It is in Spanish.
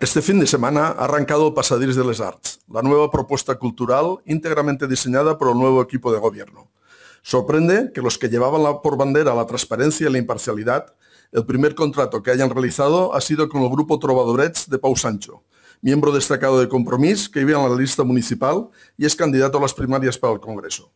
Este fin de semana ha arrancado Pasadís de les Arts, la nueva propuesta cultural íntegramente diseñada por el nuevo equipo de gobierno. Sorprende que los que llevaban por bandera la transparencia y la imparcialidad, el primer contrato que hayan realizado ha sido con el grupo Trovadorets de Pau Sancho, miembro destacado de Compromís que vive en la lista municipal y es candidato a las primarias para el Congreso.